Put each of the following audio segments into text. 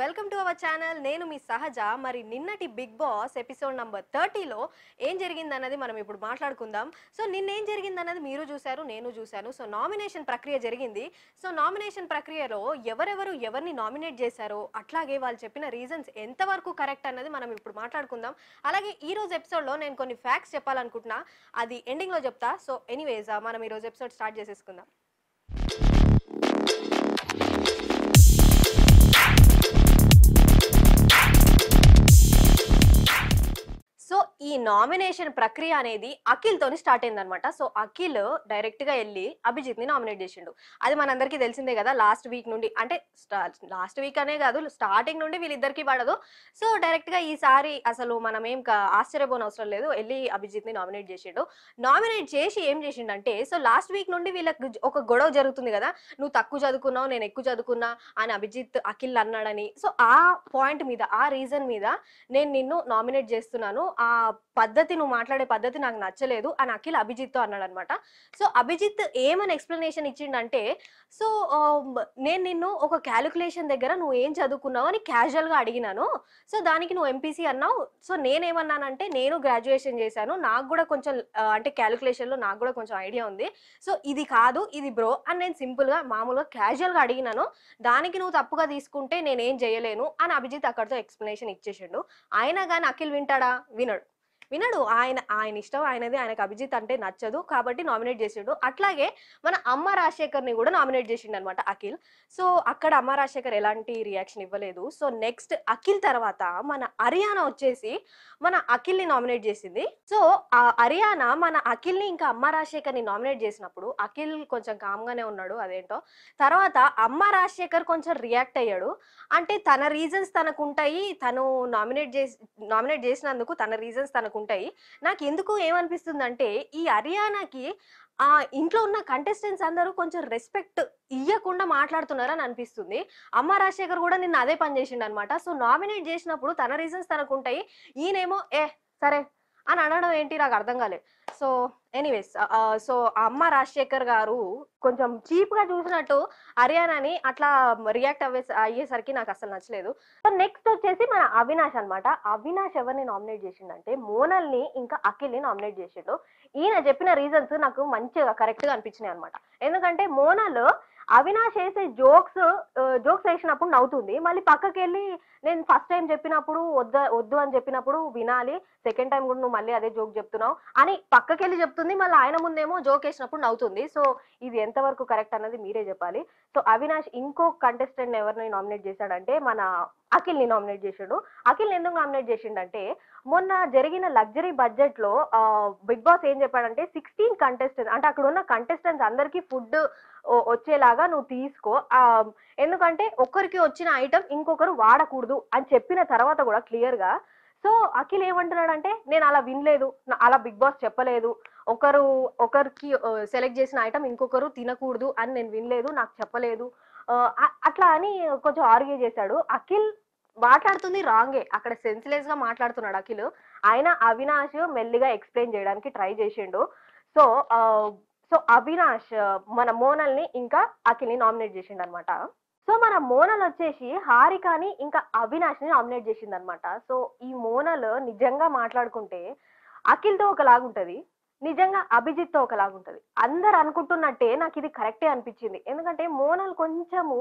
welcome to our channel నేను మీ సహజ మరి నిన్నటి బిగ్ బాస్ ఎపిసోడ్ నంబర్ థర్టీలో ఏం జరిగింది అన్నది మనం ఇప్పుడు మాట్లాడుకుందాం సో నిన్నేం జరిగింది అన్నది మీరు చూశారు నేను చూశాను సో నామినేషన్ ప్రక్రియ జరిగింది సో నామినేషన్ ప్రక్రియలో ఎవరెవరు ఎవరిని నామినేట్ చేశారో అట్లాగే వాళ్ళు చెప్పిన రీజన్స్ ఎంతవరకు కరెక్ట్ అన్నది మనం ఇప్పుడు మాట్లాడుకుందాం అలాగే ఈ రోజు ఎపిసోడ్లో నేను కొన్ని ఫ్యాక్ట్స్ చెప్పాలనుకుంటున్నా అది ఎండింగ్లో చెప్తా సో ఎనీవేజ్ మనం ఈ రోజు ఎపిసోడ్ స్టార్ట్ చేసేసుకుందాం ఈ నామినేషన్ ప్రక్రియ అనేది అఖిల్ తోని స్టార్ట్ అయింది అనమాట సో అఖిల్ డైరెక్ట్ గా వెళ్ళి అభిజిత్ ని నామినేట్ చేసిండు అది మనందరికీ తెలిసిందే కదా లాస్ట్ వీక్ నుండి అంటే లాస్ట్ వీక్ అనే కాదు స్టార్టింగ్ నుండి వీళ్ళిద్దరికి పడదు సో డైరెక్ట్ గా ఈసారి అసలు మనం ఏం ఆశ్చర్యపోని అవసరం లేదు వెళ్ళి అభిజిత్ ని నామినేట్ చేసిండు నామినేట్ చేసి ఏం అంటే సో లాస్ట్ వీక్ నుండి వీళ్ళకి ఒక గొడవ జరుగుతుంది కదా నువ్వు తక్కువ చదువుకున్నావు నేను ఎక్కువ చదువుకున్నా అని అభిజిత్ అఖిల్ అన్నాడని సో ఆ పాయింట్ మీద ఆ రీజన్ మీద నేను నిన్ను నామినేట్ చేస్తున్నాను ఆ పద్ధతి నువ్వు మాట్లాడే పద్ధతి నాకు నచ్చలేదు అని అఖిల్ అభిజిత్తో అన్నాడు అనమాట సో అభిజిత్ ఏమని ఎక్స్ప్లెనేషన్ ఇచ్చిండంటే సో నేను నిన్ను ఒక క్యాలిక్యులేషన్ దగ్గర నువ్వు ఏం చదువుకున్నావు అని క్యాజువల్గా అడిగినాను సో దానికి నువ్వు ఎంపీసీ అన్నావు సో నేనేమన్నానంటే నేను గ్రాడ్యుయేషన్ చేశాను నాకు కూడా కొంచెం అంటే క్యాలిక్యులేషన్లో నాకు కూడా కొంచెం ఐడియా ఉంది సో ఇది కాదు ఇది బ్రో అని నేను సింపుల్గా మామూలుగా క్యాజువల్గా అడిగినాను దానికి నువ్వు తప్పుగా తీసుకుంటే నేనేం చేయలేను అని అభిజిత్ అక్కడితో ఎక్స్ప్లెనేషన్ ఇచ్చేసిండు అయినా కానీ అఖిల్ వింటాడా వినడు వినడు ఆయన ఆయన ఇష్టం ఆయనది ఆయనకు అభిజిత్ అంటే నచ్చదు కాబట్టి నామినేట్ చేసాడు అట్లాగే మన అమ్మ రాజశేఖర్ని కూడా నామినేట్ చేసిండు అనమాట అఖిల్ సో అక్కడ అమ్మ రాజశేఖర్ ఎలాంటి రియాక్షన్ ఇవ్వలేదు సో నెక్స్ట్ అఖిల్ తర్వాత మన అరియానా వచ్చేసి మన అఖిల్ని నామినేట్ చేసింది సో ఆ అరియానా మన అఖిల్ని ఇంకా అమ్మ రాజశేఖర్ని నామినేట్ చేసినప్పుడు అఖిల్ కొంచెం కామ్గానే ఉన్నాడు అదేంటో తర్వాత అమ్మ రాజశేఖర్ కొంచెం రియాక్ట్ అయ్యాడు అంటే తన రీజన్స్ తనకు ఉంటాయి తను నామినేట్ చేసి నామినేట్ చేసినందుకు తన రీజన్స్ తనకు ఉంటాయి నాకు ఎందుకు ఏమనిపిస్తుందంటే ఈ హర్యానాకి ఆ ఇంట్లో ఉన్న కంటెస్టెంట్స్ అందరూ కొంచెం రెస్పెక్ట్ ఇయ్యకుండా మాట్లాడుతున్నారని అనిపిస్తుంది అమ్మ రాజశేఖర్ కూడా నిన్న అదే పని చేసిండు అనమాట సో నామినేట్ చేసినప్పుడు తన రీజన్స్ తనకు ఉంటాయి ఈయనేమో ఏ సరే అని అనడం ఏంటి నాకు అర్థం కాలేదు సో ఎనీవేస్ సో అమ్మ రాజశేఖర్ గారు కొంచెం చీప్ గా చూసినట్టు హర్యానాని అట్లా రియాక్ట్ అవ్వే అయ్యేసరికి నాకు అసలు నచ్చలేదు సో నెక్స్ట్ వచ్చేసి మన అవినాష్ అనమాట అవినాష్ ఎవరిని నామినేట్ చేసిండంటే మోనల్ని ఇంకా అఖిల్ని నామినేట్ చేసిండు ఈయన చెప్పిన రీజన్స్ నాకు మంచిగా కరెక్ట్ గా అనిపించినాయి అనమాట ఎందుకంటే మోనల్ అవినాష్ వేసే జోక్స్ జోక్స్ వేసినప్పుడు నవ్వుతుంది మళ్ళీ పక్కకి వెళ్ళి నేను ఫస్ట్ టైం చెప్పినప్పుడు వద్ద వద్దు అని చెప్పినప్పుడు వినాలి సెకండ్ టైం కూడా నువ్వు మళ్ళీ అదే జోక్ చెప్తున్నావు అని పక్కకి వెళ్ళి చెప్తుంది మళ్ళీ ఆయన ముందేమో జోక్ వేసినప్పుడు నవ్వుతుంది సో ఇది ఎంతవరకు కరెక్ట్ అన్నది మీరే చెప్పాలి సో అవినాష్ ఇంకో కంటెస్టెంట్ ఎవరిని నామినేట్ చేశాడంటే మన అఖిల్ ని నామినేట్ చేశాడు అఖిల్ ఎందుకు నామినేట్ చేసిండంటే మొన్న జరిగిన లగ్జరీ బడ్జెట్ లో బిగ్ బాస్ ఏం చెప్పాడంటే సిక్స్టీన్ కంటెస్టెంట్ అంటే అక్కడ ఉన్న కంటెస్టెంట్స్ అందరికీ ఫుడ్ వచ్చేలాగా నువ్వు తీసుకో ఎందుకంటే ఒకరికి వచ్చిన ఐటమ్ ఇంకొకరు వాడకూడదు అని చెప్పిన తర్వాత కూడా క్లియర్ గా సో అఖిల్ ఏమంటున్నాడంటే నేను అలా వినలేదు అలా బిగ్ బాస్ చెప్పలేదు ఒకరు ఒకరికి సెలెక్ట్ చేసిన ఐటమ్ ఇంకొకరు తినకూడదు అని నేను వినలేదు నాకు చెప్పలేదు అట్లా అని కొంచెం ఆర్గ్యూ చేశాడు అఖిల్ మాట్లాడుతుంది రాంగే అక్కడ సెన్స్లెస్ గా మాట్లాడుతున్నాడు అఖిల్ ఆయన అవినాష్ మెల్లిగా ఎక్స్ప్లెయిన్ చేయడానికి ట్రై చేసిండు సో సో అవినాష్ మన మోనల్ని ఇంకా అఖిల్ని నామినేట్ చేసిండు అనమాట సో మన మోనల్ వచ్చేసి హారికని ఇంకా అవినాష్ ని నామినేట్ చేసింది అనమాట సో ఈ మోనల్ నిజంగా మాట్లాడుకుంటే అఖిల్తో ఒకలాగుంటది నిజంగా అభిజిత్తో ఒకలాగుంటది అందరు అనుకుంటున్నట్టే నాకు ఇది కరెక్టే అనిపించింది ఎందుకంటే మోనల్ కొంచెము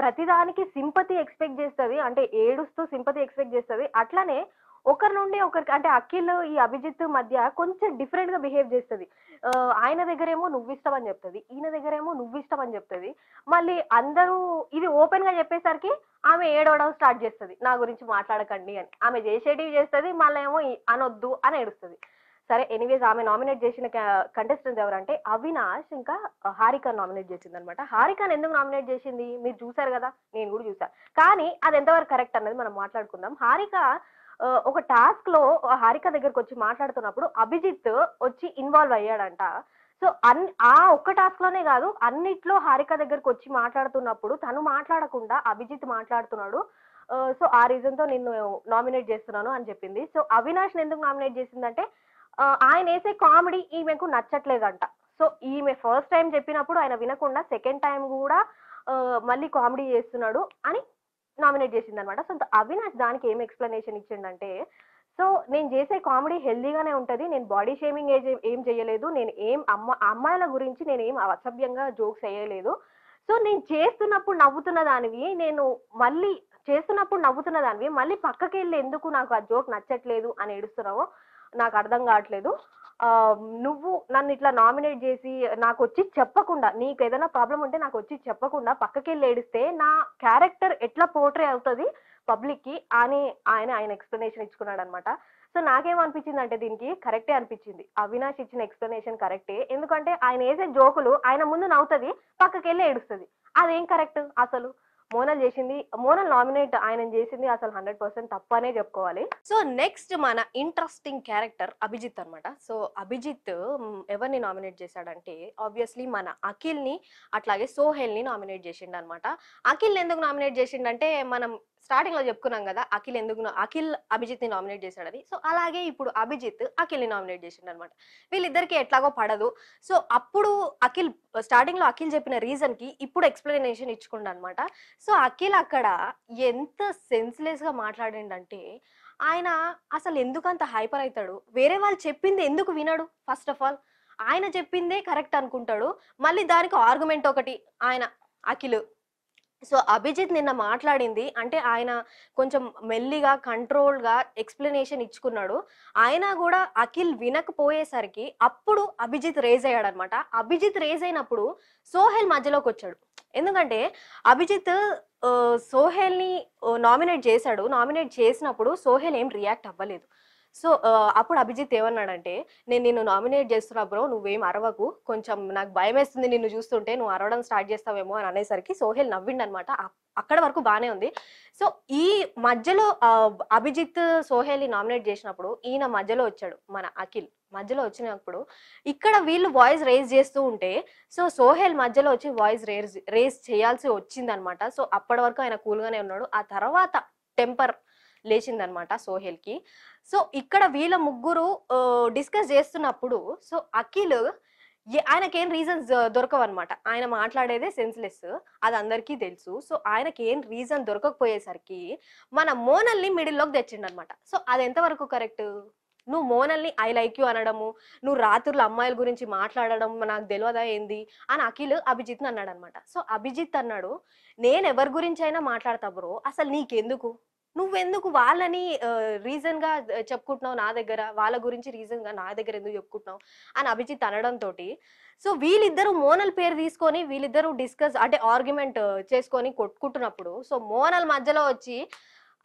ప్రతిదానికి సింపతి ఎక్స్పెక్ట్ చేస్తుంది అంటే ఏడుస్తూ సింపతి ఎక్స్పెక్ట్ చేస్తుంది అట్లనే ఒకరి నుండి ఒకరికి అంటే అఖిల్ ఈ అభిజిత్ మధ్య కొంచెం డిఫరెంట్ గా బిహేవ్ చేస్తుంది ఆయన దగ్గరేమో నువ్వు అని చెప్తుంది ఈయన దగ్గరేమో నువ్వు అని చెప్తుంది మళ్ళీ అందరూ ఇది ఓపెన్ గా చెప్పేసరికి ఆమె ఏడవడం స్టార్ట్ చేస్తుంది నా గురించి మాట్లాడకండి అని ఆమె చేసేటివి చేస్తుంది మళ్ళీ ఏమో అనొద్దు అని ఏడుస్తుంది సరే ఎనీవేస్ ఆమె నామినేట్ చేసిన కంటెస్టెంట్స్ ఎవరంటే అవినాష్ ఇంకా హారిక నామినేట్ చేసింది అనమాట హారికను ఎందుకు నామినేట్ చేసింది మీరు చూసారు కదా నేను కూడా చూసా కానీ అది ఎంతవరకు కరెక్ట్ అన్నది మనం మాట్లాడుకుందాం హారిక ఒక టాస్క్ లో హారిక దగ్గరకు వచ్చి మాట్లాడుతున్నప్పుడు అభిజిత్ వచ్చి ఇన్వాల్వ్ అయ్యాడంట సో అన్ ఆ ఒక్క టాస్క్ లోనే కాదు అన్నిట్లో హారిక దగ్గరకు వచ్చి మాట్లాడుతున్నప్పుడు తను మాట్లాడకుండా అభిజిత్ మాట్లాడుతున్నాడు సో ఆ రీజన్ తో నిన్ను నామినేట్ చేస్తున్నాను అని చెప్పింది సో అవినాష్ ఎందుకు నామినేట్ చేసిందంటే ఆయన వేసే కామెడీ ఈమెకు నచ్చట్లేదంట సో ఈమె ఫస్ట్ టైం చెప్పినప్పుడు ఆయన వినకుండా సెకండ్ టైం కూడా మళ్ళీ కామెడీ చేస్తున్నాడు అని నామినేట్ చేసింది అనమాట సో అవినాష్ దానికి ఏం ఎక్స్ప్లెనేషన్ ఇచ్చిండంటే సో నేను చేసే కామెడీ హెల్దీగానే ఉంటుంది నేను బాడీ షేమింగ్ ఏం చేయలేదు నేను ఏం అమ్మ అమ్మాయిల గురించి నేను ఏం అసభ్యంగా జోక్స్ వేయలేదు సో నేను చేస్తున్నప్పుడు నవ్వుతున్న దానివి నేను మళ్ళీ చేస్తున్నప్పుడు నవ్వుతున్న దానివి మళ్ళీ పక్కకి వెళ్ళి ఎందుకు నాకు ఆ జోక్ నచ్చట్లేదు అని ఏడుస్తున్నావు నాకు అర్థం కావట్లేదు నువ్వు నన్ను ఇట్లా నామినేట్ చేసి నాకు వచ్చి చెప్పకుండా నీకు ఏదైనా ప్రాబ్లం ఉంటే నాకు వచ్చి చెప్పకుండా పక్కకి వెళ్ళి ఏడిస్తే నా క్యారెక్టర్ ఎట్లా పోర్ట్రే అవుతుంది పబ్లిక్కి అని ఆయన ఆయన ఎక్స్ప్లెనేషన్ ఇచ్చుకున్నాడు అనమాట సో నాకేమనిపించింది అంటే దీనికి కరెక్టే అనిపించింది అవినాష్ ఇచ్చిన ఎక్స్ప్లెనేషన్ కరెక్టే ఎందుకంటే ఆయన వేసే జోకులు ఆయన ముందు నవ్వుతుంది పక్కకి వెళ్ళి ఏడుస్తుంది అదేం కరెక్ట్ అసలు మోనల్ చేసింది మోనల్ నామినేట్ ఆయన చేసింది అసలు హండ్రెడ్ పర్సెంట్ తప్పనే చెప్పుకోవాలి సో నెక్స్ట్ మన ఇంట్రెస్టింగ్ క్యారెక్టర్ అభిజిత్ అనమాట సో అభిజిత్ ఎవరిని నామినేట్ చేశాడంటే ఆబ్వియస్లీ మన అఖిల్ ని అట్లాగే సోహెల్ని నామినేట్ చేసిండ అనమాట అఖిల్ని ఎందుకు నామినేట్ చేసిండంటే మనం స్టార్టింగ్ లో చెప్పుకున్నాం కదా అఖిల్ ఎందుకు అఖిల్ అభిజిత్ ని నామినేట్ చేశాడని సో అలాగే ఇప్పుడు అభిజిత్ అఖిల్ ని నామినేట్ చేసిండు అనమాట వీళ్ళిద్దరికి ఎట్లాగో పడదు సో అప్పుడు అఖిల్ స్టార్టింగ్ లో అఖిల్ చెప్పిన రీజన్ కి ఇప్పుడు ఎక్స్ప్లెనేషన్ ఇచ్చుకుండ అనమాట సో అఖిల్ అక్కడ ఎంత సెన్స్లెస్ గా మాట్లాడిండంటే ఆయన అసలు ఎందుకు అంత హైపర్ అవుతాడు వేరే వాళ్ళు చెప్పింది ఎందుకు వినడు ఫస్ట్ ఆఫ్ ఆల్ ఆయన చెప్పిందే కరెక్ట్ అనుకుంటాడు మళ్ళీ దానికి ఆర్గ్యుమెంట్ ఒకటి ఆయన అఖిల్ సో అభిజిత్ నిన్న మాట్లాడింది అంటే ఆయన కొంచెం మెల్లిగా కంట్రోల్గా ఎక్స్ప్లెనేషన్ ఇచ్చుకున్నాడు ఆయన కూడా అఖిల్ వినకపోయేసరికి అప్పుడు అభిజిత్ రేజ్ అయ్యాడు అనమాట అభిజిత్ రేజ్ అయినప్పుడు సోహెల్ మధ్యలోకి వచ్చాడు ఎందుకంటే అభిజిత్ సోహెల్ని నామినేట్ చేశాడు నామినేట్ చేసినప్పుడు సోహెల్ ఏం రియాక్ట్ అవ్వలేదు సో అప్పుడు అభిజిత్ ఏమన్నాడంటే నేను నిన్ను నామినేట్ చేస్తున్నా బ్రో నువ్వేం అరవకు కొంచెం నాకు భయం వేస్తుంది నిన్ను చూస్తుంటే నువ్వు అరవడం స్టార్ట్ చేస్తావేమో అని అనేసరికి సోహెల్ నవ్విండనమాట అక్కడ వరకు బాగానే ఉంది సో ఈ మధ్యలో అభిజిత్ సోహెల్ని నామినేట్ చేసినప్పుడు ఈయన మధ్యలో వచ్చాడు మన అఖిల్ మధ్యలో వచ్చినప్పుడు ఇక్కడ వీళ్ళు వాయిస్ రేజ్ చేస్తూ ఉంటే సో సోహెల్ మధ్యలో వచ్చి వాయిస్ రేజ్ రేజ్ చేయాల్సి వచ్చిందనమాట సో అప్పటి వరకు ఆయన కూల్గానే ఉన్నాడు ఆ తర్వాత టెంపర్ లేచిందనమాట సోహెల్కి సో ఇక్కడ వీళ్ళ ముగ్గురు డిస్కస్ చేస్తున్నప్పుడు సో అఖిల్ ఆయనకేం రీజన్స్ దొరకవు అనమాట ఆయన మాట్లాడేదే సెన్స్లెస్ అది అందరికీ తెలుసు సో ఆయనకి ఏం రీజన్ దొరకకపోయేసరికి మన మోనల్ని మిడిల్లోకి తెచ్చిండు అనమాట సో అది ఎంతవరకు కరెక్ట్ నువ్వు మోనల్ని ఐ లైక్ యూ అనడము నువ్వు రాత్రులు అమ్మాయిల గురించి మాట్లాడడం నాకు తెలియదా ఏంది అని అఖిల్ అభిజిత్ అన్నాడు అనమాట సో అభిజిత్ అన్నాడు నేను ఎవరి గురించి అయినా మాట్లాడతా బ్రో అసలు నీకెందుకు నువ్వెందుకు వాళ్ళని రీజన్ గా చెప్పుకుంటున్నావు నా దగ్గర వాళ్ళ గురించి రీజన్ గా నా దగ్గర ఎందుకు చెప్పుకుంటున్నావు అని అభిజిత్ అనడంతో సో వీళ్ళిద్దరు మోనల్ పేరు తీసుకొని వీళ్ళిద్దరు డిస్కస్ అంటే ఆర్గ్యుమెంట్ చేసుకొని కొట్టుకుంటున్నప్పుడు సో మోనల్ మధ్యలో వచ్చి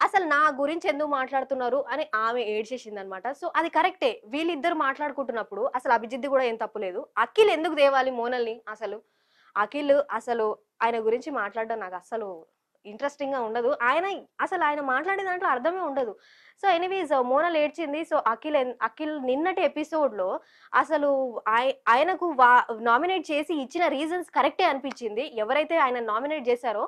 అసలు నా గురించి ఎందుకు మాట్లాడుతున్నారు అని ఆమె ఏడ్చేసింది అనమాట సో అది కరెక్టే వీళ్ళిద్దరు మాట్లాడుకుంటున్నప్పుడు అసలు అభిజిత్ కూడా ఏం తప్పులేదు అఖిల్ ఎందుకు దేవాలి మోనల్ని అసలు అఖిల్ అసలు ఆయన గురించి మాట్లాడడం నాకు అసలు ఇంట్రెస్టింగ్గా ఉండదు ఆయన అసలు ఆయన మాట్లాడే దాంట్లో అర్థమే ఉండదు సో ఎనీవేస్ మోనల్ ఏడ్చింది సో అఖిల్ అఖిల్ నిన్నటి ఎపిసోడ్లో అసలు ఆయనకు వా నామినేట్ చేసి ఇచ్చిన రీజన్స్ కరెక్టే అనిపించింది ఎవరైతే ఆయన నామినేట్ చేశారో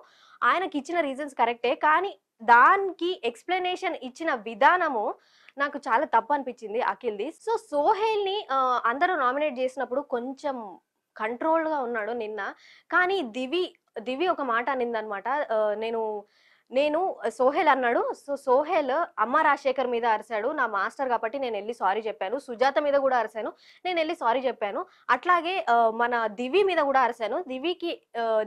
ఆయనకి ఇచ్చిన రీజన్స్ కరెక్టే కానీ దానికి ఎక్స్ప్లెనేషన్ ఇచ్చిన విధానము నాకు చాలా తప్పు అనిపించింది అఖిల్ది సో సోహేల్ని అందరూ నామినేట్ చేసినప్పుడు కొంచెం కంట్రోల్డ్గా ఉన్నాడు నిన్న కానీ దివి దివి ఒక మాట అనిందనమాట నేను నేను సోహెల్ అన్నాడు సో సోహెల్ అమ్మ రాజశేఖర్ మీద అరిశాడు నా మాస్టర్ కాబట్టి నేను వెళ్ళి సారీ చెప్పాను సుజాత మీద కూడా అరిశాను నేను వెళ్ళి సారీ చెప్పాను అట్లాగే మన దివి మీద కూడా అరిశాను దివికి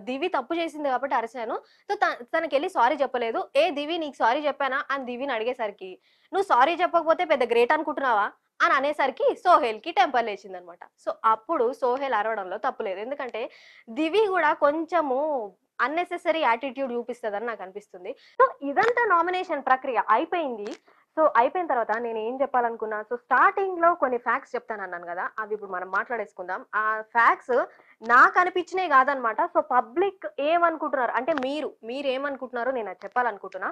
దివి తప్పు చేసింది కాబట్టి అరిశాను సో తనకి వెళ్ళి సారీ చెప్పలేదు ఏ దివి నీకు సారీ చెప్పానా అని దివిని అడిగేసరికి నువ్వు సారీ చెప్పకపోతే పెద్ద గ్రేట్ అనుకుంటున్నావా అని అనేసరికి సోహేల్కి టెంపర్ లేచింది అనమాట సో అప్పుడు సోహేల్ అరవడంలో తప్పులేదు ఎందుకంటే దివి కూడా కొంచెము అన్నెసెసరీ యాటిట్యూడ్ చూపిస్తుంది అని నాకు అనిపిస్తుంది సో ఇదంతా నామినేషన్ ప్రక్రియ అయిపోయింది సో అయిపోయిన తర్వాత నేను ఏం చెప్పాలనుకున్నా సో స్టార్టింగ్ లో కొన్ని ఫ్యాక్ట్స్ చెప్తాను అన్నాను కదా అవి ఇప్పుడు మనం మాట్లాడేసుకుందాం ఆ ఫ్యాక్ట్స్ నాకు అనిపించినవి కాదనమాట సో పబ్లిక్ ఏమనుకుంటున్నారు అంటే మీరు మీరు ఏమనుకుంటున్నారో నేను చెప్పాలనుకుంటున్నా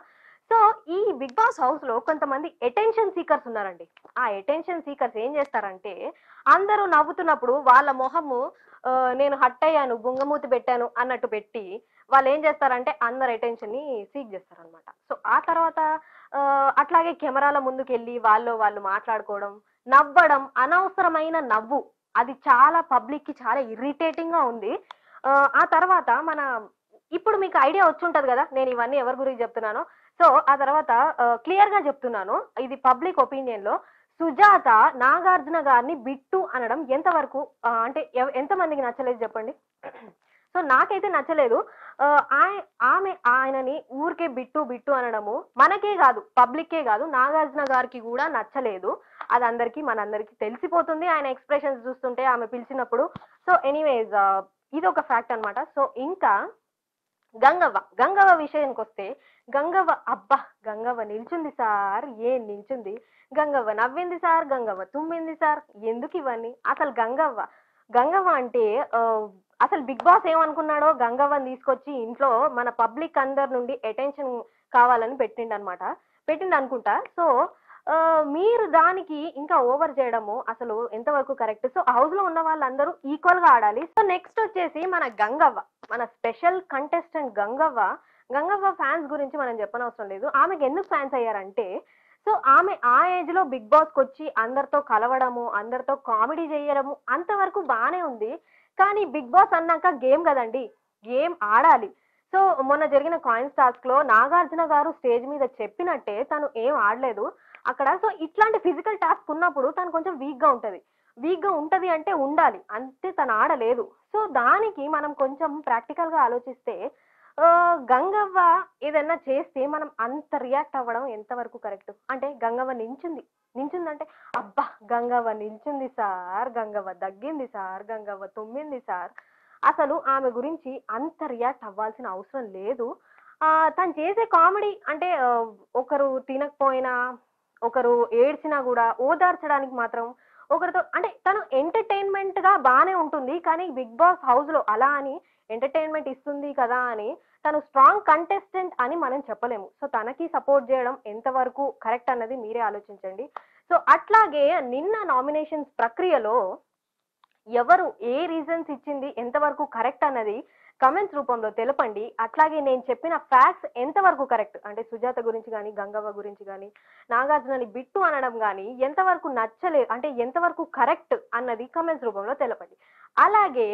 సో ఈ బిగ్ బాస్ హౌస్ లో కొంతమంది అటెన్షన్ సీకర్స్ ఉన్నారండి ఆ అటెన్షన్ సీకర్స్ ఏం చేస్తారంటే అందరూ నవ్వుతున్నప్పుడు వాళ్ళ మొహము నేను హట్ అయ్యాను బుంగమూతి పెట్టాను అన్నట్టు పెట్టి వాళ్ళు ఏం చేస్తారంటే అందరు అటెన్షన్ ని సీక్ చేస్తారనమాట సో ఆ తర్వాత అట్లాగే కెమెరాల ముందుకెళ్ళి వాళ్ళు వాళ్ళు మాట్లాడుకోవడం నవ్వడం అనవసరమైన నవ్వు అది చాలా పబ్లిక్ కి చాలా ఇరిటేటింగ్ గా ఉంది ఆ తర్వాత మన ఇప్పుడు మీకు ఐడియా వచ్చి ఉంటుంది కదా నేను ఇవన్నీ ఎవరి గురించి చెప్తున్నానో సో ఆ తర్వాత క్లియర్ గా చెప్తున్నాను ఇది పబ్లిక్ ఒపీనియన్ లో సుజాత నాగార్జున గారిని బిట్టు అనడం ఎంతవరకు అంటే ఎంతమందికి నచ్చలేదు చెప్పండి సో నాకైతే నచ్చలేదు ఆమె ఆయనని ఊరికే బిట్టు బిట్టు అనడము మనకే కాదు పబ్లిక్కే కాదు నాగార్జున గారికి కూడా నచ్చలేదు అది అందరికీ మనందరికీ తెలిసిపోతుంది ఆయన ఎక్స్ప్రెషన్స్ చూస్తుంటే ఆమె పిలిచినప్పుడు సో ఎనీవేస్ ఇది ఒక ఫ్యాక్ట్ అనమాట సో ఇంకా గంగవ్వ గంగవ్వ విషయానికి వస్తే గంగవ్వ అబ్బా గంగవ్వ నిల్చుంది సార్ ఏం నిల్చుంది గంగవ్వ నవ్వింది సార్ గంగవ్వ తుమ్మింది సార్ ఎందుకు ఇవన్నీ అసలు గంగవ్వ గంగవ్వ అంటే అసలు బిగ్ బాస్ ఏమనుకున్నాడో గంగవ్వని తీసుకొచ్చి ఇంట్లో మన పబ్లిక్ అందరి నుండి అటెన్షన్ కావాలని పెట్టిండనమాట పెట్టిండనుకుంటా అనుకుంటా సో మీరు దానికి ఇంకా ఓవర్ చేయడము అసలు ఎంతవరకు కరెక్ట్ సో హౌస్ లో ఉన్న వాళ్ళందరూ ఈక్వల్ గా ఆడాలి సో నెక్స్ట్ వచ్చేసి మన గంగవ్వ మన special contestant Gangavva Gangavva fans గురించి మనం చెప్పనవసరం లేదు ఆమెకి ఎందుకు ఫ్యాన్స్ అయ్యారంటే సో ఆమె ఆ ఏజ్ లో బిగ్ బాస్కి వచ్చి అందరితో కలవడము అందరితో కామెడీ చేయడము అంతవరకు బాగానే ఉంది కానీ బిగ్ బాస్ అన్నాక గేమ్ కదండి గేమ్ ఆడాలి సో మొన్న జరిగిన కాయిన్స్ టాస్క్ లో నాగార్జున గారు స్టేజ్ మీద చెప్పినట్టే తను ఏం ఆడలేదు అక్కడ సో ఇట్లాంటి ఫిజికల్ టాస్క్ ఉన్నప్పుడు తను కొంచెం వీక్గా ఉంటుంది వీక్గా ఉంటుంది అంటే ఉండాలి అంతే తను ఆడలేదు సో దానికి మనం కొంచెం ప్రాక్టికల్గా ఆలోచిస్తే గంగవ్వ ఏదైనా చేస్తే మనం అంత రియాక్ట్ అవ్వడం ఎంతవరకు కరెక్ట్ అంటే గంగవ్వ నించుంది నించుందంటే అబ్బా గంగవ్వ నించుంది సార్ గంగవ్వ దగ్గింది సార్ గంగవ్వ తుమ్మింది సార్ అసలు ఆమె గురించి అంత రియాక్ట్ అవ్వాల్సిన అవసరం లేదు తను చేసే కామెడీ అంటే ఒకరు తినకపోయినా ఒకరు ఏడ్చినా కూడా ఓదార్చడానికి మాత్రం ఒకరితో అంటే తను ఎంటర్టైన్మెంట్ గా బాగానే ఉంటుంది కానీ బిగ్ బాస్ హౌస్ లో అలా అని ఎంటర్టైన్మెంట్ ఇస్తుంది కదా అని తను స్ట్రాంగ్ కంటెస్టెంట్ అని మనం చెప్పలేము సో తనకి సపోర్ట్ చేయడం ఎంతవరకు కరెక్ట్ అన్నది మీరే ఆలోచించండి సో అట్లాగే నిన్న నామినేషన్స్ ప్రక్రియలో ఎవరు ఏ రీజన్స్ ఇచ్చింది ఎంతవరకు కరెక్ట్ అన్నది కమెంట్స్ రూపంలో తెలపండి అట్లాగే నేను చెప్పిన ఫ్యాక్ట్స్ ఎంతవరకు కరెక్ట్ అంటే సుజాత గురించి కానీ గంగవ్వ గురించి కానీ నాగార్జునని బిట్టు అనడం కానీ ఎంతవరకు నచ్చలేదు అంటే ఎంతవరకు కరెక్ట్ అన్నది కమెంట్స్ రూపంలో తెలపండి అలాగే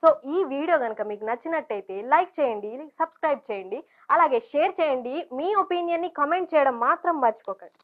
సో ఈ వీడియో కనుక మీకు నచ్చినట్టయితే లైక్ చేయండి సబ్స్క్రైబ్ చేయండి అలాగే షేర్ చేయండి మీ ఒపీనియన్ని కమెంట్ చేయడం మాత్రం మర్చిపోకండి